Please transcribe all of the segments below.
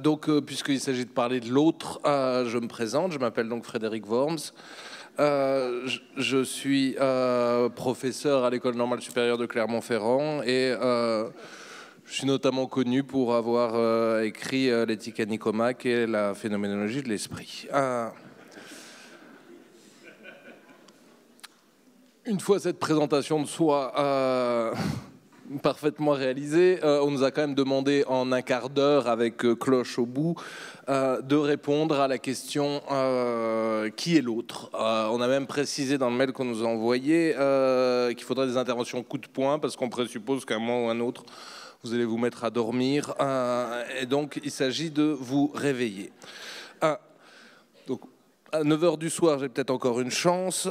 donc, euh, puisqu'il s'agit de parler de l'autre, euh, je me présente. Je m'appelle donc Frédéric Worms. Euh, je, suis professeur à l'école normale supérieure de Clermont-Ferrand et je suis notamment connu pour avoir écrit l'éthique à Nicomac et la phénoménologie de l'esprit. une fois cette présentation de soi parfaitement réalisé. Euh, on nous a quand même demandé en un quart d'heure, avec euh, cloche au bout, euh, de répondre à la question qui est l'autre. on a même précisé dans le mail qu'on nous a envoyé qu'il faudrait des interventions coup de poing parce qu'on présuppose qu'un moment ou un autre, vous allez vous mettre à dormir. et donc, il s'agit de vous réveiller. donc, à 9h du soir, j'ai peut-être encore une chance.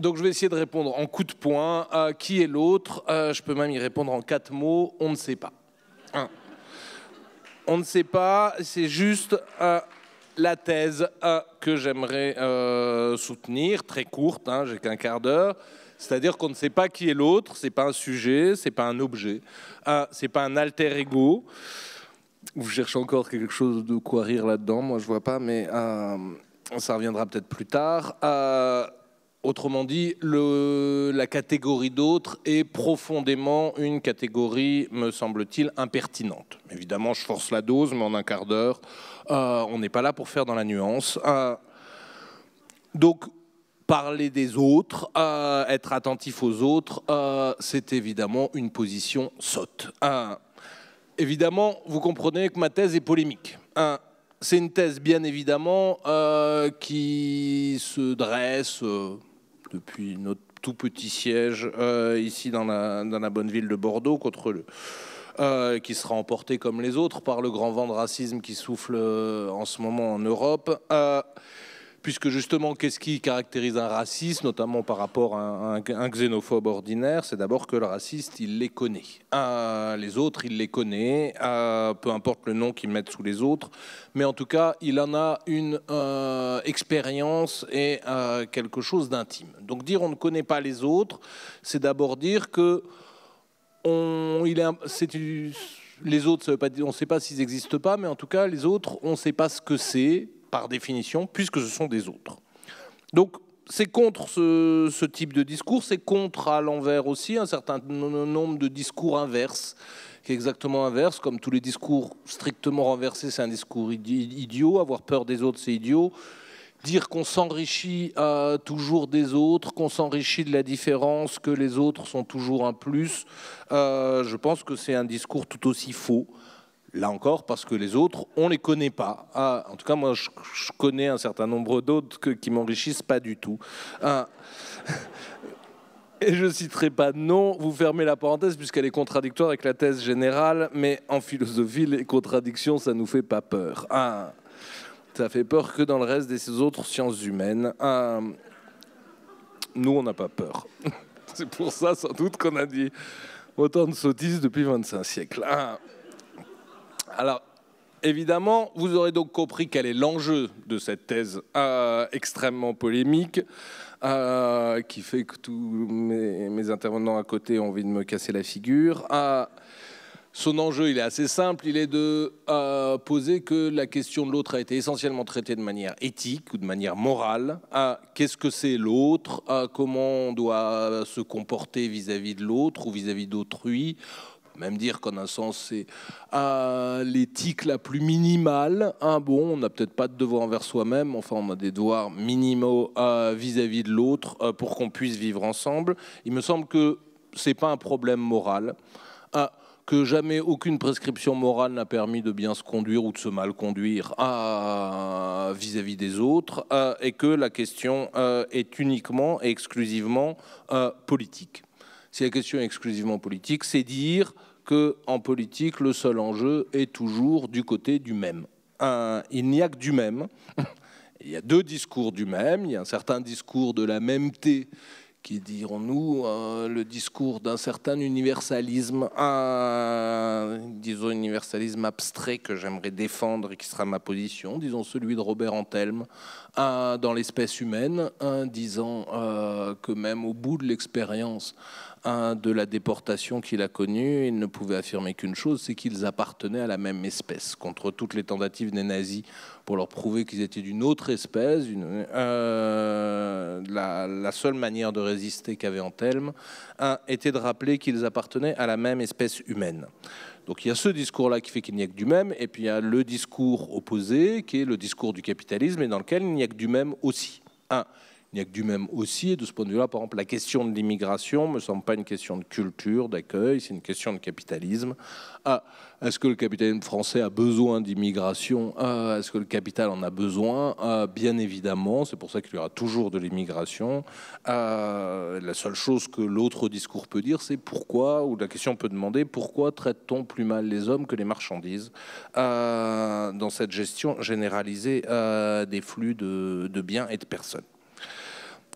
Donc je vais essayer de répondre en coup de poing. qui est l'autre euh, Je peux même y répondre en quatre mots. On ne sait pas. On ne sait pas, c'est juste euh, la thèse euh, que j'aimerais soutenir, très courte, hein, j'ai qu'un quart d'heure. C'est-à-dire qu'on ne sait pas qui est l'autre, c'est pas un sujet, c'est pas un objet, c'est pas un alter ego. Vous cherchez encore quelque chose de quoi rire là-dedans, moi je vois pas, mais ça reviendra peut-être plus tard. Autrement dit, la catégorie d'autres est profondément une catégorie, me semble-t-il, impertinente. Évidemment, je force la dose, mais en un quart d'heure, euh, on n'est pas là pour faire dans la nuance. Euh, donc, parler des autres, euh, être attentif aux autres, c'est évidemment une position sotte. évidemment, vous comprenez que ma thèse est polémique c'est une thèse, bien évidemment, qui se dresse depuis notre tout petit siège euh, ici dans la, bonne ville de Bordeaux contre le, euh, qui sera emporté comme les autres par le grand vent de racisme qui souffle euh, en ce moment en Europe puisque justement, qu'est-ce qui caractérise un raciste, notamment par rapport à un, xénophobe ordinaire C'est d'abord que le raciste, il les connaît. Euh, les autres, il les connaît, euh, peu importe le nom qu'ils mettent sous les autres, mais en tout cas, il en a une euh, expérience et quelque chose d'intime. Donc dire on ne connaît pas les autres, c'est d'abord dire que les autres, ça veut pas dire, on ne sait pas s'ils n'existent pas, mais en tout cas, les autres, on ne sait pas ce que c'est, par définition, puisque ce sont des autres. Donc, c'est contre ce, type de discours, c'est contre à l'envers aussi un certain nombre de discours inverses, qui est exactement inverse, comme tous les discours strictement renversés, c'est un discours idiot, avoir peur des autres, c'est idiot. Dire qu'on s'enrichit euh, toujours des autres, qu'on s'enrichit de la différence, que les autres sont toujours un plus, euh, je pense que c'est un discours tout aussi faux. Là encore, parce que les autres, on ne les connaît pas. Ah, en tout cas, moi, je, connais un certain nombre d'autres qui m'enrichissent pas du tout. Ah. Et je ne citerai pas de non, vous fermez la parenthèse puisqu'elle est contradictoire avec la thèse générale, mais en philosophie, les contradictions, ça nous fait pas peur. Ah. Ça fait peur que dans le reste des autres sciences humaines. Ah. Nous, on n'a pas peur. C'est pour ça, sans doute, qu'on a dit autant de sottises depuis 25 siècles. Ah. Alors, évidemment, vous aurez donc compris quel est l'enjeu de cette thèse euh, extrêmement polémique. Euh, qui fait que tous mes, intervenants à côté ont envie de me casser la figure. Euh, son enjeu, il est assez simple, il est de poser que la question de l'autre a été essentiellement traitée de manière éthique ou de manière morale. Qu'est-ce que c'est l'autre Comment on doit se comporter vis à -vis de l'autre ou vis-à-vis d'autrui même dire qu'en un sens, c'est euh, l'éthique la plus minimale. Hein, bon, on n'a peut-être pas de devoir envers soi-même, enfin, on a des devoirs minimaux euh, vis-à-vis de l'autre euh, pour qu'on puisse vivre ensemble. Il me semble que ce n'est pas un problème moral. que jamais aucune prescription morale n'a permis de bien se conduire ou de se mal conduire vis à -vis des autres, et que la question est uniquement et exclusivement politique si la question est exclusivement politique, c'est dire que en politique, le seul enjeu est toujours du côté du même. il n'y a que du même. Il y a deux discours du même. Il y a un certain discours de la mêmeté qui dirons-nous, euh, le discours d'un certain universalisme, un disons universalisme abstrait que j'aimerais défendre et qui sera ma position, disons celui de Robert Antelme dans l'espèce humaine, disant euh, que même au bout de l'expérience de la déportation qu'il a connue, il ne pouvait affirmer qu'une chose, c'est qu'ils appartenaient à la même espèce. Contre toutes les tentatives des nazis pour leur prouver qu'ils étaient d'une autre espèce. Euh, la, seule manière de résister qu'avait Anthelme un, était de rappeler qu'ils appartenaient à la même espèce humaine. Donc il y a ce discours-là qui fait qu'il n'y a que du même, et puis il y a le discours opposé, qui est le discours du capitalisme, et dans lequel il n'y a que du même aussi. Un, il n'y a que du même aussi. Et de ce point de vue-là, par exemple, la question de l'immigration ne me semble pas une question de culture, d'accueil, c'est une question de capitalisme. Ah, est-ce que le capitalisme français a besoin d'immigration ah, Est-ce que le capital en a besoin ah, Bien évidemment, c'est pour ça qu'il y aura toujours de l'immigration. la seule chose que l'autre discours peut dire, c'est pourquoi, ou la question peut demander, pourquoi traite-t-on plus mal les hommes que les marchandises dans cette gestion généralisée des flux de biens et de personnes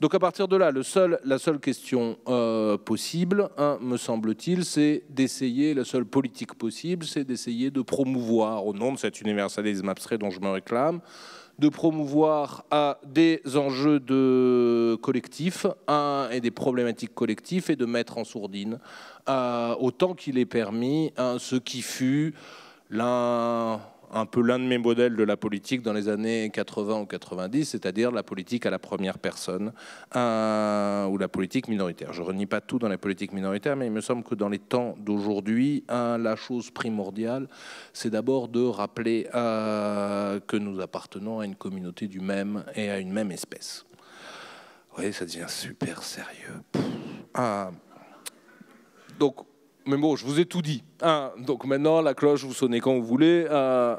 donc à partir de là, la seule question euh, possible, hein, me semble-t-il, c'est d'essayer, la seule politique possible, c'est d'essayer de promouvoir, au nom de cet universalisme abstrait dont je me réclame, de promouvoir à des enjeux de collectifs et des problématiques collectives et de mettre en sourdine euh, autant qu'il est permis hein, ce qui fut l'un un peu l'un de mes modèles de la politique dans les années 80 ou 90, c'est-à-dire la politique à la première personne ou la politique minoritaire. Je renie pas tout dans la politique minoritaire, mais il me semble que dans les temps d'aujourd'hui, la chose primordiale, c'est d'abord de rappeler euh, que nous appartenons à une communauté du même et à une même espèce. Vous ça devient super sérieux. Ah. Donc, mais bon, je vous ai tout dit. Hein, donc maintenant, la cloche, vous sonnez quand vous voulez. Euh,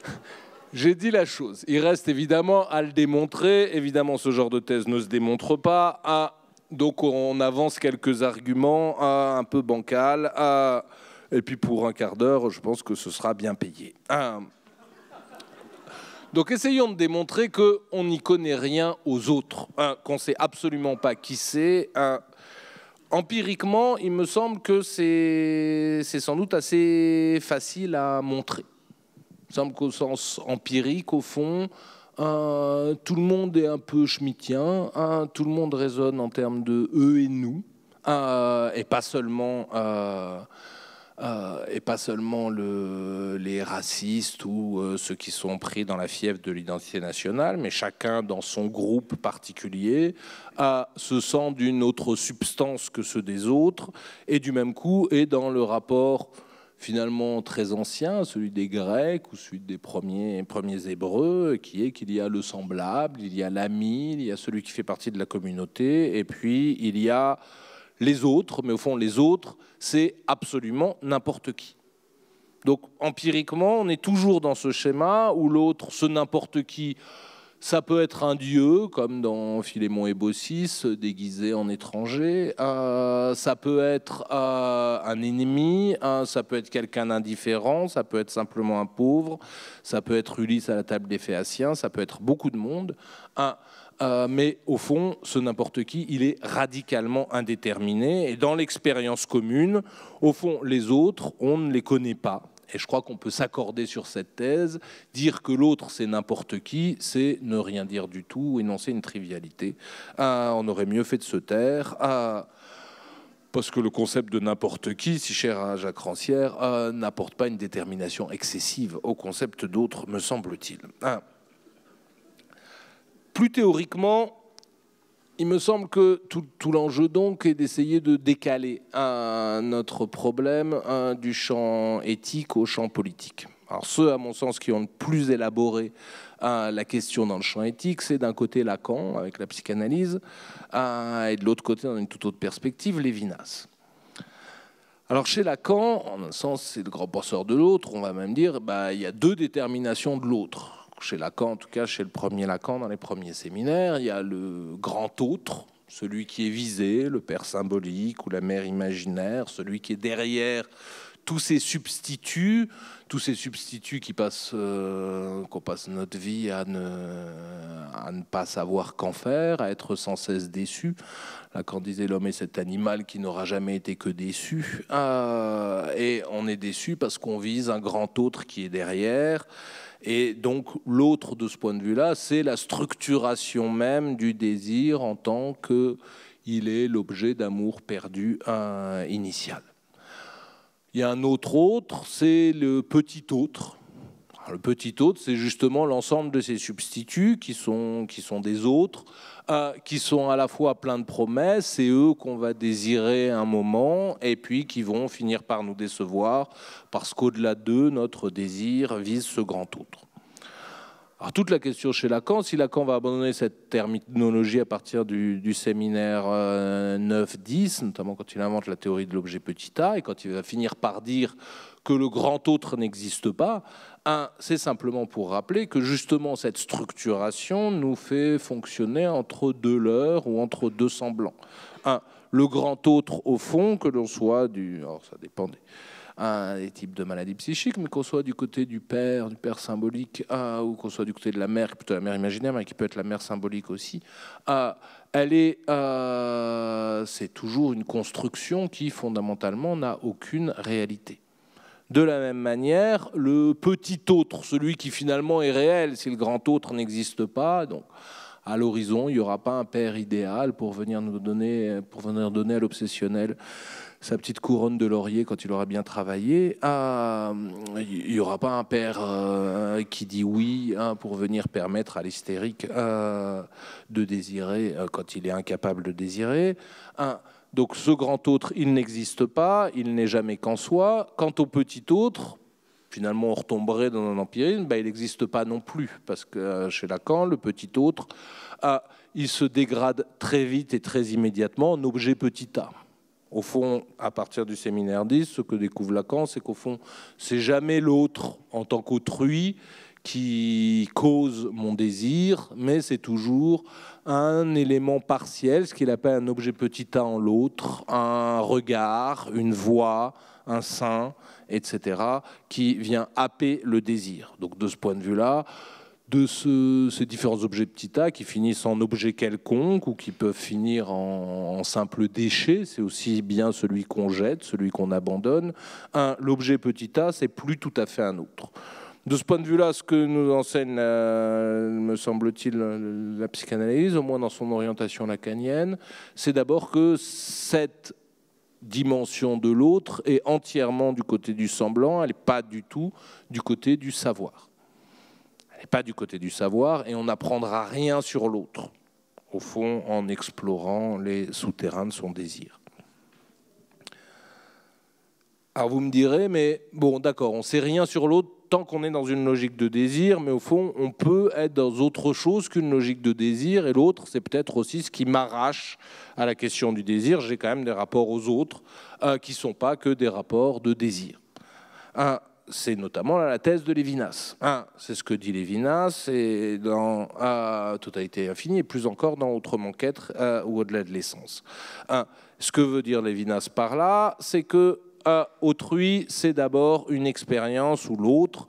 j'ai dit la chose. Il reste évidemment à le démontrer. Évidemment, ce genre de thèse ne se démontre pas. Ah, donc on avance quelques arguments ah, un peu bancal. Ah, et puis pour un quart d'heure, je pense que ce sera bien payé. Donc essayons de démontrer qu'on n'y connaît rien aux autres, hein, qu'on ne sait absolument pas qui c'est, empiriquement, il me semble que c'est sans doute assez facile à montrer. Il me semble qu'au sens empirique, au fond, tout le monde est un peu schmittien, tout le monde raisonne en termes de eux et nous, et pas seulement... Euh, euh, et pas seulement le, les racistes ou euh, ceux qui sont pris dans la fièvre de l'identité nationale, mais chacun dans son groupe particulier a, se sent d'une autre substance que ceux des autres, et du même coup est dans le rapport finalement très ancien, celui des Grecs ou celui des premiers, premiers Hébreux, qui est qu'il y a le semblable, il y a l'ami, il y a celui qui fait partie de la communauté, et puis il y a les autres, mais au fond, les autres, c'est absolument n'importe qui. Donc empiriquement, on est toujours dans ce schéma où l'autre, ce n'importe qui, ça peut être un dieu, comme dans Philémon et Bossis, déguisé en étranger. Euh, ça peut être euh, un ennemi, euh, ça peut être quelqu'un d'indifférent, ça peut être simplement un pauvre, ça peut être Ulysse à la table des Phéaciens, ça peut être beaucoup de monde. Un, euh, mais au fond, ce n'importe qui, il est radicalement indéterminé. Et dans l'expérience commune, au fond, les autres, on ne les connaît pas. Et je crois qu'on peut s'accorder sur cette thèse. Dire que l'autre, c'est n'importe qui, c'est ne rien dire du tout, énoncer une trivialité. Ah, on aurait mieux fait de se taire. Ah, parce que le concept de n'importe qui, si cher à Jacques Rancière, euh, n'apporte pas une détermination excessive au concept d'autre, me semble-t-il. Ah, plus théoriquement, il me semble que tout, l'enjeu donc est d'essayer de décaler notre problème du champ éthique au champ politique. Alors ceux, à mon sens, qui ont le plus élaboré hein, la question dans le champ éthique, c'est d'un côté Lacan avec la psychanalyse, hein, et de l'autre côté, dans une toute autre perspective, Lévinas. Alors chez Lacan, en un sens, c'est le grand penseur de l'autre, on va même dire, bah, il y a deux déterminations de l'autre chez Lacan, en tout cas chez le premier Lacan, dans les premiers séminaires. Il y a le grand autre, celui qui est visé, le père symbolique ou la mère imaginaire, celui qui est derrière tous ces substituts, tous ces substituts qui passent, euh, qu'on passe notre vie à ne, ne pas savoir qu'en faire, à être sans cesse déçu. Là, quand disait l'homme est cet animal qui n'aura jamais été que déçu. Euh, et on est déçu parce qu'on vise un grand autre qui est derrière. Et donc l'autre de ce point de vue-là, c'est la structuration même du désir en tant que il est l'objet d'amour perdu euh, initial. Il y a un autre autre, c'est le petit autre. le petit autre, c'est justement l'ensemble de ces substituts qui sont, qui sont des autres, euh, qui sont à la fois pleins de promesses, et eux qu'on va désirer un moment, et puis qui vont finir par nous décevoir, parce qu'au-delà d'eux, notre désir vise ce grand autre. Alors toute la question chez Lacan, si Lacan va abandonner cette terminologie à partir du, séminaire 9-10, euh, notamment quand il invente la théorie de l'objet petit a, et quand il va finir par dire que le grand autre n'existe pas, un, c'est simplement pour rappeler que justement cette structuration nous fait fonctionner entre deux leurs ou entre deux semblants. Un, le grand autre au fond, que l'on soit du... Alors ça dépendait des types de maladies psychiques, mais qu'on soit du côté du père, du père symbolique, ah, ou qu'on soit du côté de la mère, plutôt la mère imaginaire, mais qui peut être la mère symbolique aussi, ah, elle est, ah, c'est toujours une construction qui fondamentalement n'a aucune réalité. De la même manière, le petit autre, celui qui finalement est réel, si le grand autre n'existe pas, donc à l'horizon. Il n'y aura pas un père idéal pour venir nous donner, pour venir donner à l'obsessionnel sa petite couronne de laurier quand il aura bien travaillé. Ah, il n'y aura pas un père euh, qui dit oui hein, pour venir permettre à l'hystérique euh, de désirer euh, quand il est incapable de désirer. donc ce grand autre, il n'existe pas, il n'est jamais qu'en soi. Quant au petit autre, finalement on retomberait dans un empirisme, ben, il n'existe pas non plus, parce que euh, chez Lacan, le petit autre, ah, il se dégrade très vite et très immédiatement en objet petit a. Au fond, à partir du séminaire 10, ce que découvre Lacan, c'est qu'au fond, c'est jamais l'autre en tant qu'autrui qui cause mon désir, mais c'est toujours un élément partiel, ce qu'il appelle un objet petit a en l'autre, un regard, une voix, un sein, etc., qui vient happer le désir. Donc de ce point de vue-là, de ces différents objets petit a, qui finissent en objet quelconque ou qui peuvent finir en, simple déchet. C'est aussi bien celui qu'on jette, celui qu'on abandonne. l'objet petit a, c'est plus tout à fait un autre. De ce point de vue-là, ce que nous enseigne, me semble-t-il, la psychanalyse, au moins dans son orientation lacanienne, c'est d'abord que cette dimension de l'autre est entièrement du côté du semblant, elle n'est pas du tout du côté du savoir. Elle n'est pas du côté du savoir et on n'apprendra rien sur l'autre, au fond en explorant les souterrains de son désir. Alors vous me direz, mais bon d'accord, on ne sait rien sur l'autre tant qu'on est dans une logique de désir, mais au fond, on peut être dans autre chose qu'une logique de désir, et l'autre, c'est peut-être aussi ce qui m'arrache à la question du désir. J'ai quand même des rapports aux autres euh, qui ne sont pas que des rapports de désir. c'est notamment la thèse de Lévinas. c'est ce que dit Lévinas, et dans euh, Totalité infinie, et plus encore dans Autrement qu'être euh, ou au-delà de l'essence. ce que veut dire Lévinas par là, c'est que autrui, c'est d'abord une expérience ou l'autre.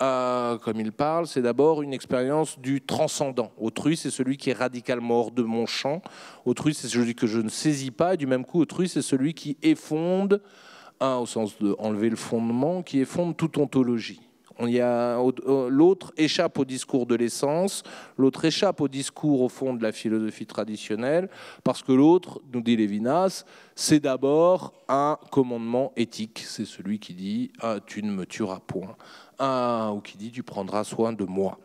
Euh, comme il parle, c'est d'abord une expérience du transcendant. Autrui, c'est celui qui est radicalement hors de mon champ. Autrui, c'est celui que je ne saisis pas. Et du même coup, autrui, c'est celui qui effonde, hein, au sens de enlever le fondement, qui effonde toute ontologie. L'autre échappe au discours de l'essence, l'autre échappe au discours au fond de la philosophie traditionnelle, parce que l'autre, nous dit Lévinas, c'est d'abord un commandement éthique. C'est celui qui dit ah, tu ne me tueras point, ah, ou qui dit tu prendras soin de moi.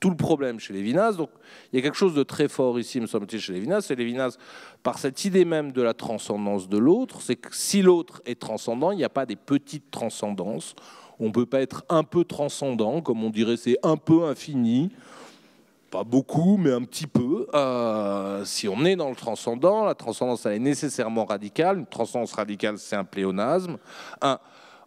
tout le problème chez Lévinas, donc il y a quelque chose de très fort ici, me semble-t-il, chez Lévinas, c'est Lévinas, par cette idée même de la transcendance de l'autre, c'est que si l'autre est transcendant, il n'y a pas des petites transcendances on ne peut pas être un peu transcendant, comme on dirait, c'est un peu infini. Pas beaucoup, mais un petit peu. Euh, si on est dans le transcendant, la transcendance, elle est nécessairement radicale. Une transcendance radicale, c'est un pléonasme.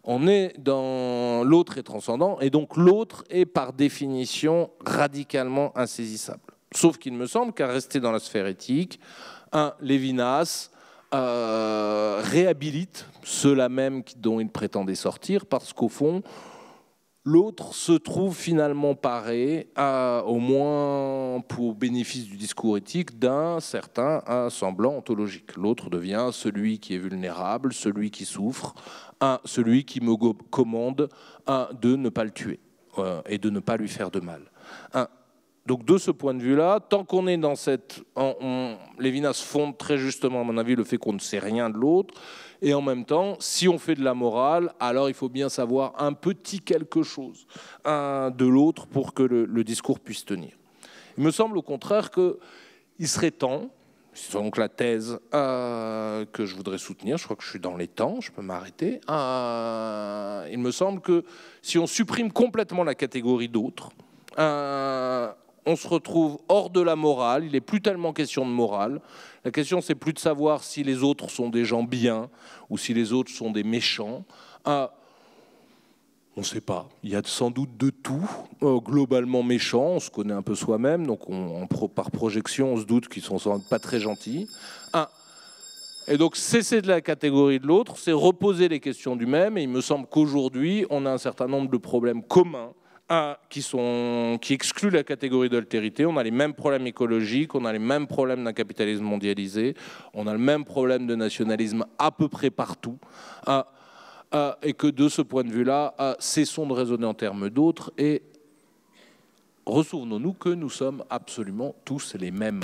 on est dans l'autre est transcendant, et donc l'autre est par définition radicalement insaisissable. Sauf qu'il me semble qu'à rester dans la sphère éthique, un Lévinas, euh, réhabilite ceux-là même dont il prétendait sortir, parce qu'au fond, l'autre se trouve finalement paré, à, au moins pour bénéfice du discours éthique, d'un certain semblant ontologique. L'autre devient celui qui est vulnérable, celui qui souffre, un, celui qui me commande un, de ne pas le tuer euh, et de ne pas lui faire de mal donc de ce point de vue-là, tant qu'on est dans cette... Lévinas fonde très justement, à mon avis, le fait qu'on ne sait rien de l'autre. Et en même temps, si on fait de la morale, alors il faut bien savoir un petit quelque chose de l'autre pour que le, discours puisse tenir. Il me semble au contraire qu'il serait temps, c'est donc la thèse euh, que je voudrais soutenir, je crois que je suis dans les temps, je peux m'arrêter, euh, il me semble que si on supprime complètement la catégorie d'autre euh, on se retrouve hors de la morale. Il n'est plus tellement question de morale. La question, c'est plus de savoir si les autres sont des gens bien ou si les autres sont des méchants. Ah, on ne sait pas. Il y a sans doute de tout. Euh, globalement méchant, on se connaît un peu soi-même, donc on, par projection, on se doute qu'ils sont pas très gentils. Ah, Et donc cesser de la catégorie de l'autre, c'est reposer les questions du même. Et il me semble qu'aujourd'hui, on a un certain nombre de problèmes communs qui, sont, excluent la catégorie d'altérité. On a les mêmes problèmes écologiques, on a les mêmes problèmes d'un capitalisme mondialisé, on a le même problème de nationalisme à peu près partout. Euh, euh, et que de ce point de vue-là, euh, cessons de raisonner en termes d'autres et ressouvenons-nous que nous sommes absolument tous les mêmes.